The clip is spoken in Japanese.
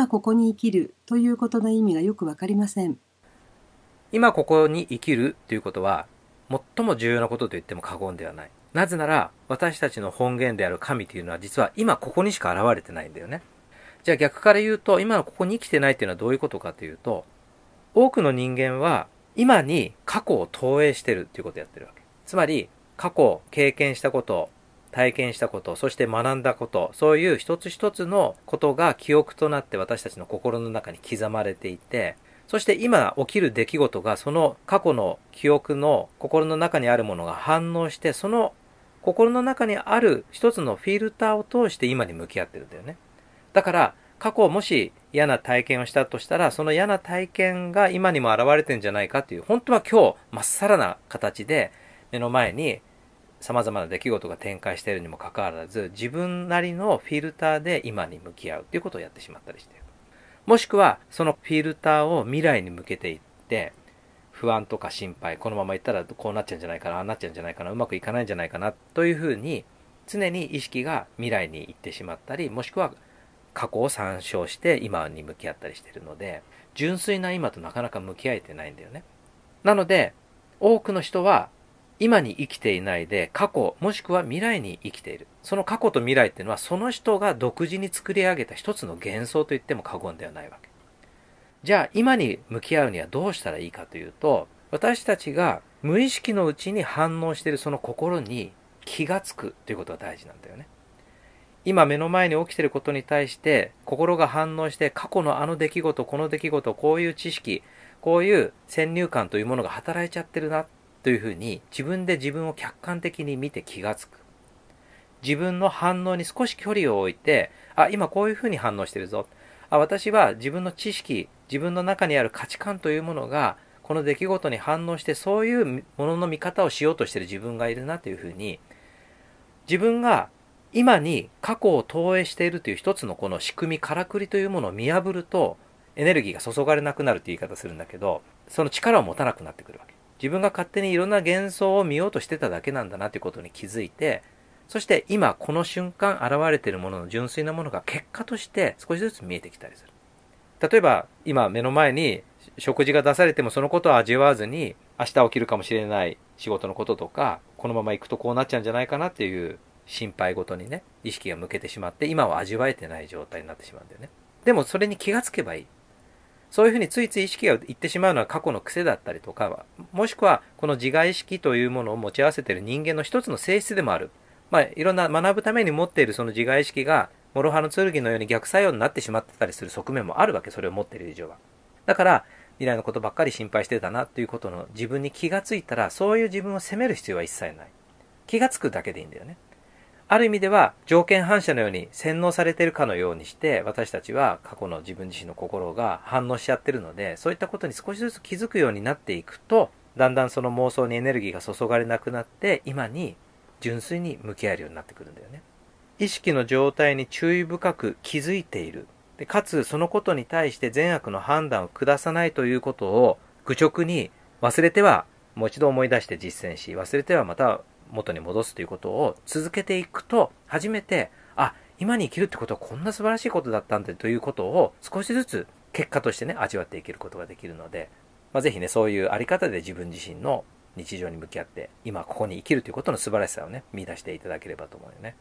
今ここに生きるということの意味がよくわかりません。今ここに生きるということは、最も重要なことと言っても過言ではない。なぜなら、私たちの本源である神というのは実は今ここにしか現れてないんだよね。じゃあ逆から言うと、今のここに生きてないっていうのはどういうことかというと、多くの人間は今に過去を投影してるっていうことをやってるわけ。つまり、過去経験したこと、体験したことそして学んだことそういう一つ一つのことが記憶となって私たちの心の中に刻まれていてそして今起きる出来事がその過去の記憶の心の中にあるものが反応してその心の中にある一つのフィルターを通して今に向き合ってるんだよねだから過去もし嫌な体験をしたとしたらその嫌な体験が今にも現れてんじゃないかっていう本当は今日まっさらな形で目の前にさまざまな出来事が展開しているにもかかわらず自分なりのフィルターで今に向き合うということをやってしまったりしているもしくはそのフィルターを未来に向けていって不安とか心配このままいったらこうなっちゃうんじゃないかなああなっちゃうんじゃないかなうまくいかないんじゃないかなというふうに常に意識が未来に行ってしまったりもしくは過去を参照して今に向き合ったりしているので純粋な今となかなか向き合えてないんだよねなので多くの人は今に生きていないで過去もしくは未来に生きているその過去と未来っていうのはその人が独自に作り上げた一つの幻想と言っても過言ではないわけじゃあ今に向き合うにはどうしたらいいかというと私たちが無意識のうちに反応しているその心に気がつくということが大事なんだよね今目の前に起きていることに対して心が反応して過去のあの出来事この出来事こういう知識こういう先入観というものが働いちゃってるなというふうに自分で自分を客観的に見て気がつく。自分の反応に少し距離を置いて、あ、今こういうふうに反応してるぞ。あ、私は自分の知識、自分の中にある価値観というものが、この出来事に反応してそういうものの見方をしようとしてる自分がいるなというふうに、自分が今に過去を投影しているという一つのこの仕組みからくりというものを見破るとエネルギーが注がれなくなるという言い方するんだけどその力を持たなくなってくるわけ自分が勝手にいろんな幻想を見ようとしてただけなんだなということに気づいて、そして今この瞬間現れているものの純粋なものが結果として少しずつ見えてきたりする。例えば今目の前に食事が出されてもそのことを味わわずに明日起きるかもしれない仕事のこととかこのまま行くとこうなっちゃうんじゃないかなっていう心配事にね意識が向けてしまって今は味わえてない状態になってしまうんだよね。でもそれに気がつけばいい。そういうふうについつい意識がいってしまうのは過去の癖だったりとか、もしくはこの自我意識というものを持ち合わせている人間の一つの性質でもある。まあ、いろんな学ぶために持っているその自我意識が、諸刃の剣のように逆作用になってしまってたりする側面もあるわけ、それを持っている以上は。だから、未来のことばっかり心配してたなということの自分に気がついたら、そういう自分を責める必要は一切ない。気がつくだけでいいんだよね。ある意味では条件反射のように洗脳されているかのようにして私たちは過去の自分自身の心が反応しちゃってるのでそういったことに少しずつ気づくようになっていくとだんだんその妄想にエネルギーが注がれなくなって今に純粋に向き合えるようになってくるんだよね意識の状態に注意深く気づいているでかつそのことに対して善悪の判断を下さないということを愚直に忘れてはもう一度思い出して実践し忘れてはまた元に戻すということを続けていくと、初めて、あ、今に生きるってことはこんな素晴らしいことだったんだということを少しずつ結果としてね、味わっていけることができるので、まあ、ぜひね、そういうあり方で自分自身の日常に向き合って、今ここに生きるということの素晴らしさをね、見出していただければと思うよね。